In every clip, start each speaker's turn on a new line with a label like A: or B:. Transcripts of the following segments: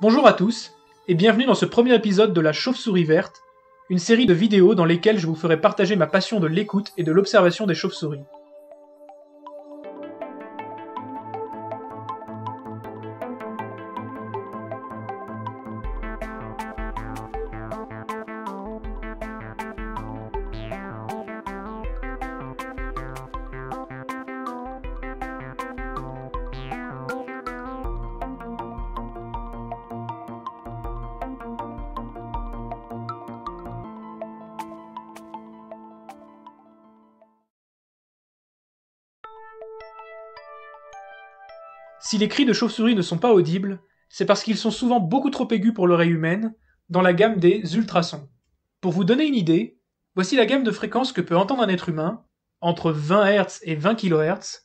A: Bonjour à tous et bienvenue dans ce premier épisode de La Chauve-souris verte, une série de vidéos dans lesquelles je vous ferai partager ma passion de l'écoute et de l'observation des chauves-souris. Si les cris de chauves souris ne sont pas audibles, c'est parce qu'ils sont souvent beaucoup trop aigus pour l'oreille humaine, dans la gamme des ultrasons. Pour vous donner une idée, voici la gamme de fréquences que peut entendre un être humain, entre 20 Hz et 20 kHz,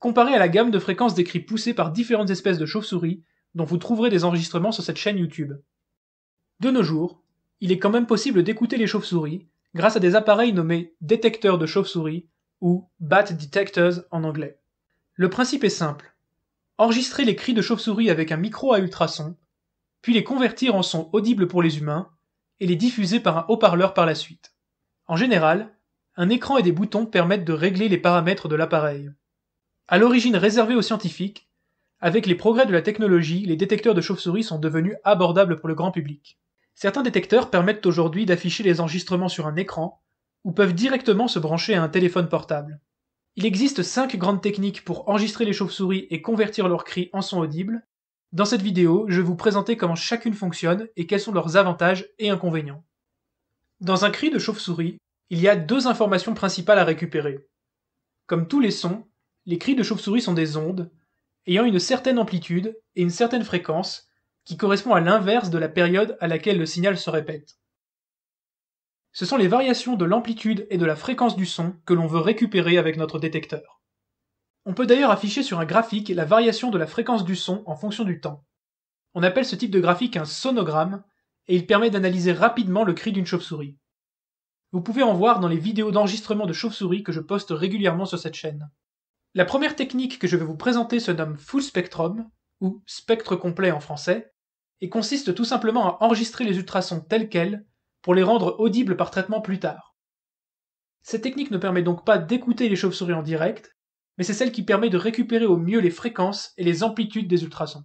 A: comparée à la gamme de fréquences des cris poussés par différentes espèces de chauves-souris, dont vous trouverez des enregistrements sur cette chaîne YouTube. De nos jours, il est quand même possible d'écouter les chauves-souris grâce à des appareils nommés détecteurs de chauves-souris ou bat detectors en anglais. Le principe est simple enregistrer les cris de chauve-souris avec un micro à ultrasons, puis les convertir en sons audibles pour les humains et les diffuser par un haut-parleur par la suite. En général, un écran et des boutons permettent de régler les paramètres de l'appareil. À l'origine réservé aux scientifiques, avec les progrès de la technologie, les détecteurs de chauves souris sont devenus abordables pour le grand public. Certains détecteurs permettent aujourd'hui d'afficher les enregistrements sur un écran ou peuvent directement se brancher à un téléphone portable. Il existe cinq grandes techniques pour enregistrer les chauves-souris et convertir leurs cris en son audible. Dans cette vidéo, je vais vous présenter comment chacune fonctionne et quels sont leurs avantages et inconvénients. Dans un cri de chauve-souris, il y a deux informations principales à récupérer. Comme tous les sons, les cris de chauve-souris sont des ondes, ayant une certaine amplitude et une certaine fréquence, qui correspond à l'inverse de la période à laquelle le signal se répète. Ce sont les variations de l'amplitude et de la fréquence du son que l'on veut récupérer avec notre détecteur. On peut d'ailleurs afficher sur un graphique la variation de la fréquence du son en fonction du temps. On appelle ce type de graphique un sonogramme et il permet d'analyser rapidement le cri d'une chauve-souris. Vous pouvez en voir dans les vidéos d'enregistrement de chauve-souris que je poste régulièrement sur cette chaîne. La première technique que je vais vous présenter se nomme Full Spectrum, ou spectre complet en français, et consiste tout simplement à enregistrer les ultrasons tels quels pour les rendre audibles par traitement plus tard. Cette technique ne permet donc pas d'écouter les chauves-souris en direct, mais c'est celle qui permet de récupérer au mieux les fréquences et les amplitudes des ultrasons.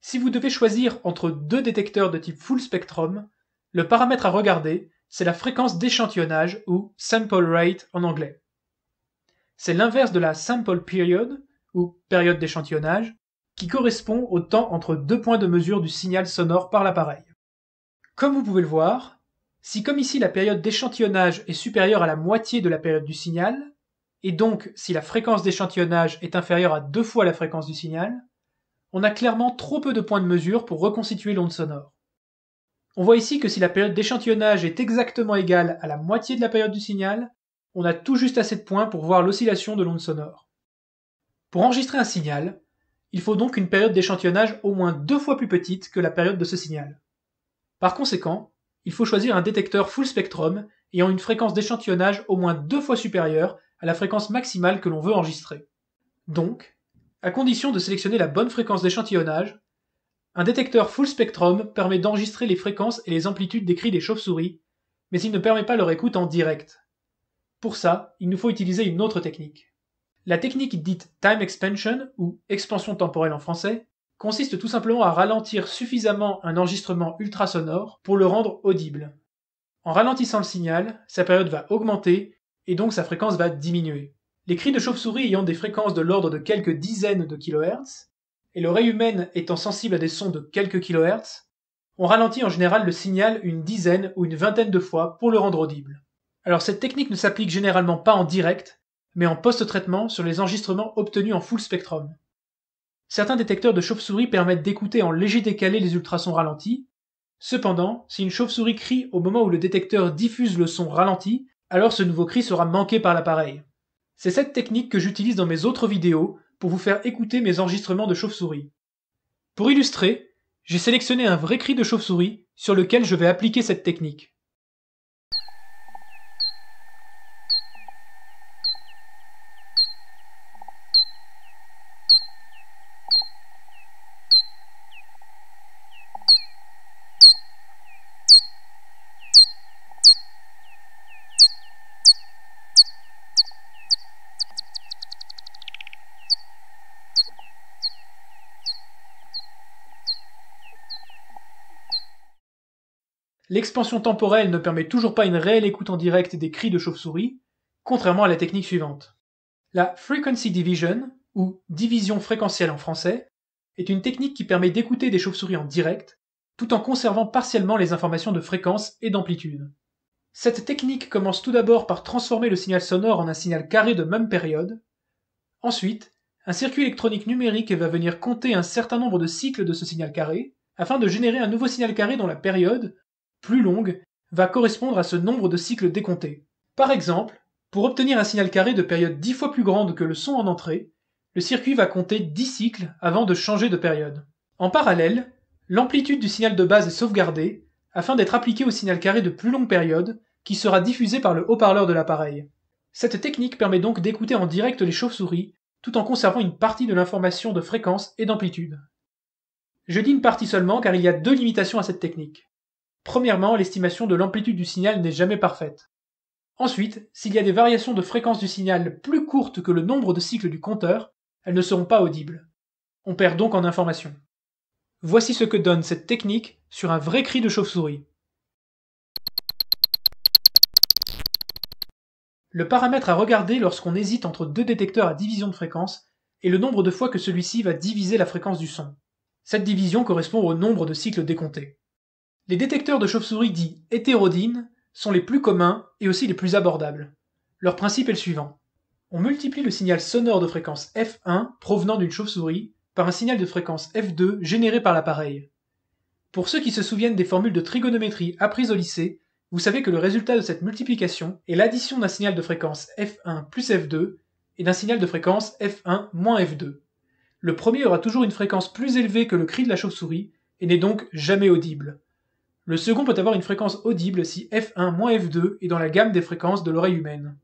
A: Si vous devez choisir entre deux détecteurs de type full spectrum, le paramètre à regarder, c'est la fréquence d'échantillonnage ou sample rate en anglais. C'est l'inverse de la sample period ou période d'échantillonnage qui correspond au temps entre deux points de mesure du signal sonore par l'appareil. Comme vous pouvez le voir, si comme ici la période d'échantillonnage est supérieure à la moitié de la période du signal, et donc si la fréquence d'échantillonnage est inférieure à deux fois la fréquence du signal, on a clairement trop peu de points de mesure pour reconstituer l'onde sonore. On voit ici que si la période d'échantillonnage est exactement égale à la moitié de la période du signal, on a tout juste assez de points pour voir l'oscillation de l'onde sonore. Pour enregistrer un signal, il faut donc une période d'échantillonnage au moins deux fois plus petite que la période de ce signal. Par conséquent, il faut choisir un détecteur full spectrum ayant une fréquence d'échantillonnage au moins deux fois supérieure à la fréquence maximale que l'on veut enregistrer. Donc, à condition de sélectionner la bonne fréquence d'échantillonnage, un détecteur full spectrum permet d'enregistrer les fréquences et les amplitudes des cris des chauves-souris, mais il ne permet pas leur écoute en direct. Pour ça, il nous faut utiliser une autre technique. La technique dite time expansion, ou expansion temporelle en français, consiste tout simplement à ralentir suffisamment un enregistrement ultrasonore pour le rendre audible. En ralentissant le signal, sa période va augmenter et donc sa fréquence va diminuer. Les cris de chauve-souris ayant des fréquences de l'ordre de quelques dizaines de kHz, et l'oreille humaine étant sensible à des sons de quelques kHz, on ralentit en général le signal une dizaine ou une vingtaine de fois pour le rendre audible. Alors cette technique ne s'applique généralement pas en direct, mais en post-traitement sur les enregistrements obtenus en full spectrum. Certains détecteurs de chauve souris permettent d'écouter en léger décalé les ultrasons ralentis. Cependant, si une chauve-souris crie au moment où le détecteur diffuse le son ralenti, alors ce nouveau cri sera manqué par l'appareil. C'est cette technique que j'utilise dans mes autres vidéos pour vous faire écouter mes enregistrements de chauve-souris. Pour illustrer, j'ai sélectionné un vrai cri de chauve-souris sur lequel je vais appliquer cette technique. L'expansion temporelle ne permet toujours pas une réelle écoute en direct des cris de chauve-souris, contrairement à la technique suivante. La Frequency Division, ou division fréquentielle en français, est une technique qui permet d'écouter des chauves-souris en direct, tout en conservant partiellement les informations de fréquence et d'amplitude. Cette technique commence tout d'abord par transformer le signal sonore en un signal carré de même période. Ensuite, un circuit électronique numérique va venir compter un certain nombre de cycles de ce signal carré, afin de générer un nouveau signal carré dont la période plus longue, va correspondre à ce nombre de cycles décomptés. Par exemple, pour obtenir un signal carré de période 10 fois plus grande que le son en entrée, le circuit va compter 10 cycles avant de changer de période. En parallèle, l'amplitude du signal de base est sauvegardée afin d'être appliquée au signal carré de plus longue période qui sera diffusé par le haut-parleur de l'appareil. Cette technique permet donc d'écouter en direct les chauves-souris tout en conservant une partie de l'information de fréquence et d'amplitude. Je dis une partie seulement car il y a deux limitations à cette technique. Premièrement, l'estimation de l'amplitude du signal n'est jamais parfaite. Ensuite, s'il y a des variations de fréquence du signal plus courtes que le nombre de cycles du compteur, elles ne seront pas audibles. On perd donc en information. Voici ce que donne cette technique sur un vrai cri de chauve-souris. Le paramètre à regarder lorsqu'on hésite entre deux détecteurs à division de fréquence est le nombre de fois que celui-ci va diviser la fréquence du son. Cette division correspond au nombre de cycles décomptés. Les détecteurs de chauves-souris dits hétérodynes sont les plus communs et aussi les plus abordables. Leur principe est le suivant. On multiplie le signal sonore de fréquence F1 provenant d'une chauve-souris par un signal de fréquence F2 généré par l'appareil. Pour ceux qui se souviennent des formules de trigonométrie apprises au lycée, vous savez que le résultat de cette multiplication est l'addition d'un signal de fréquence F1 plus F2 et d'un signal de fréquence F1 moins F2. Le premier aura toujours une fréquence plus élevée que le cri de la chauve-souris et n'est donc jamais audible. Le second peut avoir une fréquence audible si F1-F2 est dans la gamme des fréquences de l'oreille humaine.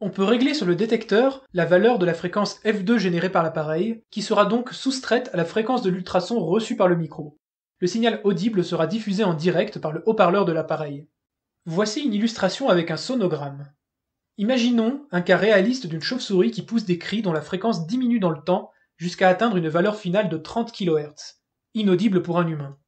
A: On peut régler sur le détecteur la valeur de la fréquence F2 générée par l'appareil, qui sera donc soustraite à la fréquence de l'ultrason reçue par le micro. Le signal audible sera diffusé en direct par le haut-parleur de l'appareil. Voici une illustration avec un sonogramme. Imaginons un cas réaliste d'une chauve-souris qui pousse des cris dont la fréquence diminue dans le temps jusqu'à atteindre une valeur finale de 30 kHz, inaudible pour un humain.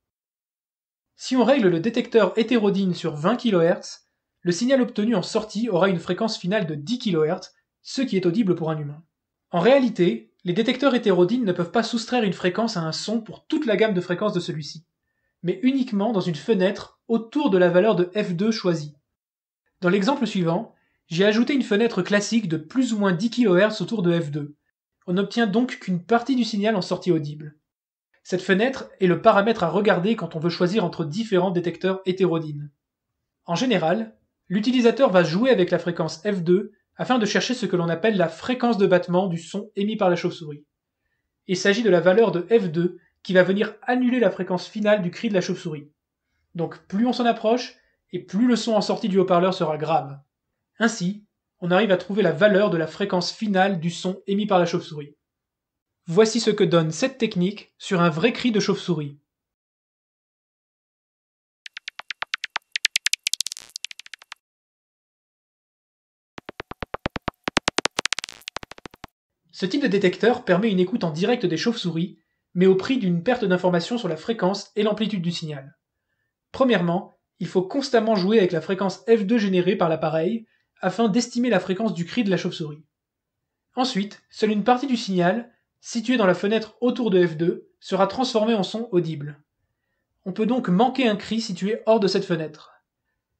A: Si on règle le détecteur hétérodyne sur 20 kHz, le signal obtenu en sortie aura une fréquence finale de 10 kHz, ce qui est audible pour un humain. En réalité, les détecteurs hétérodynes ne peuvent pas soustraire une fréquence à un son pour toute la gamme de fréquences de celui-ci, mais uniquement dans une fenêtre autour de la valeur de f2 choisie. Dans l'exemple suivant, j'ai ajouté une fenêtre classique de plus ou moins 10 kHz autour de f2. On n'obtient donc qu'une partie du signal en sortie audible. Cette fenêtre est le paramètre à regarder quand on veut choisir entre différents détecteurs hétérodynes. En général, l'utilisateur va jouer avec la fréquence F2 afin de chercher ce que l'on appelle la fréquence de battement du son émis par la chauve-souris. Il s'agit de la valeur de F2 qui va venir annuler la fréquence finale du cri de la chauve-souris. Donc plus on s'en approche, et plus le son en sortie du haut-parleur sera grave. Ainsi, on arrive à trouver la valeur de la fréquence finale du son émis par la chauve-souris. Voici ce que donne cette technique sur un vrai cri de chauve-souris. Ce type de détecteur permet une écoute en direct des chauves-souris, mais au prix d'une perte d'information sur la fréquence et l'amplitude du signal. Premièrement, il faut constamment jouer avec la fréquence F2 générée par l'appareil afin d'estimer la fréquence du cri de la chauve-souris. Ensuite, seule une partie du signal, situé dans la fenêtre autour de F2 sera transformé en son audible. On peut donc manquer un cri situé hors de cette fenêtre.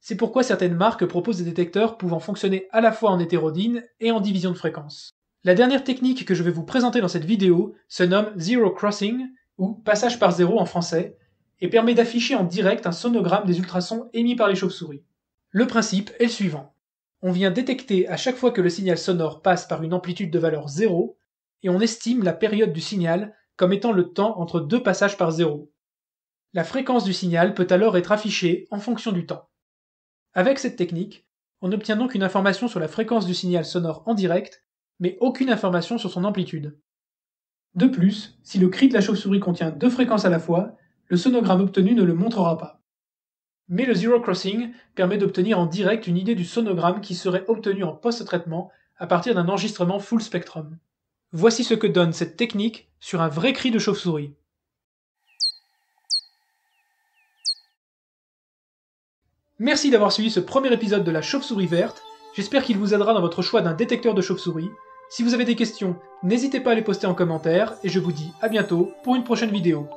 A: C'est pourquoi certaines marques proposent des détecteurs pouvant fonctionner à la fois en hétérodyne et en division de fréquence. La dernière technique que je vais vous présenter dans cette vidéo se nomme Zero Crossing, ou passage par zéro en français, et permet d'afficher en direct un sonogramme des ultrasons émis par les chauves-souris. Le principe est le suivant. On vient détecter à chaque fois que le signal sonore passe par une amplitude de valeur 0 et on estime la période du signal comme étant le temps entre deux passages par zéro. La fréquence du signal peut alors être affichée en fonction du temps. Avec cette technique, on obtient donc une information sur la fréquence du signal sonore en direct, mais aucune information sur son amplitude. De plus, si le cri de la chauve-souris contient deux fréquences à la fois, le sonogramme obtenu ne le montrera pas. Mais le Zero Crossing permet d'obtenir en direct une idée du sonogramme qui serait obtenu en post-traitement à partir d'un enregistrement full spectrum. Voici ce que donne cette technique sur un vrai cri de chauve-souris. Merci d'avoir suivi ce premier épisode de la chauve-souris verte. J'espère qu'il vous aidera dans votre choix d'un détecteur de chauve-souris. Si vous avez des questions, n'hésitez pas à les poster en commentaire et je vous dis à bientôt pour une prochaine vidéo.